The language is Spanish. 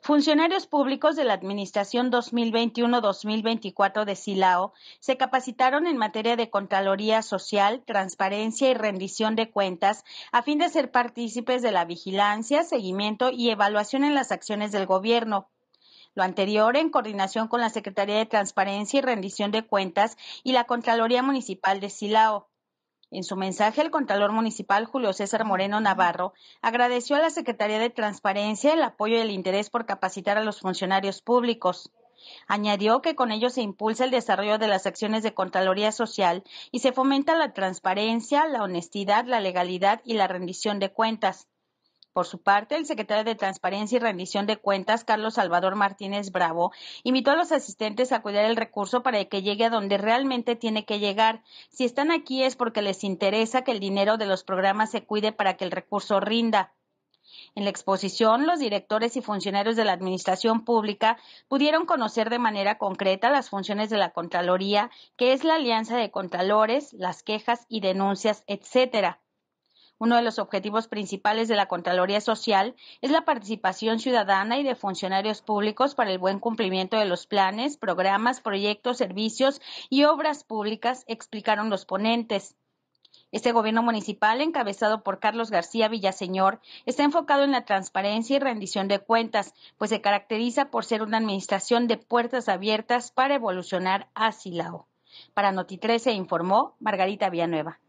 Funcionarios públicos de la Administración 2021-2024 de Silao se capacitaron en materia de Contraloría Social, transparencia y rendición de cuentas a fin de ser partícipes de la vigilancia, seguimiento y evaluación en las acciones del Gobierno. Lo anterior en coordinación con la Secretaría de Transparencia y Rendición de Cuentas y la Contraloría Municipal de Silao. En su mensaje, el Contralor Municipal Julio César Moreno Navarro agradeció a la Secretaría de Transparencia el apoyo y el interés por capacitar a los funcionarios públicos. Añadió que con ello se impulsa el desarrollo de las acciones de Contraloría Social y se fomenta la transparencia, la honestidad, la legalidad y la rendición de cuentas. Por su parte, el secretario de Transparencia y Rendición de Cuentas, Carlos Salvador Martínez Bravo, invitó a los asistentes a cuidar el recurso para que llegue a donde realmente tiene que llegar. Si están aquí es porque les interesa que el dinero de los programas se cuide para que el recurso rinda. En la exposición, los directores y funcionarios de la Administración Pública pudieron conocer de manera concreta las funciones de la Contraloría, que es la alianza de contralores, las quejas y denuncias, etcétera. Uno de los objetivos principales de la Contraloría Social es la participación ciudadana y de funcionarios públicos para el buen cumplimiento de los planes, programas, proyectos, servicios y obras públicas, explicaron los ponentes. Este gobierno municipal, encabezado por Carlos García Villaseñor, está enfocado en la transparencia y rendición de cuentas, pues se caracteriza por ser una administración de puertas abiertas para evolucionar a Silao. Para Noti 13 informó Margarita Villanueva.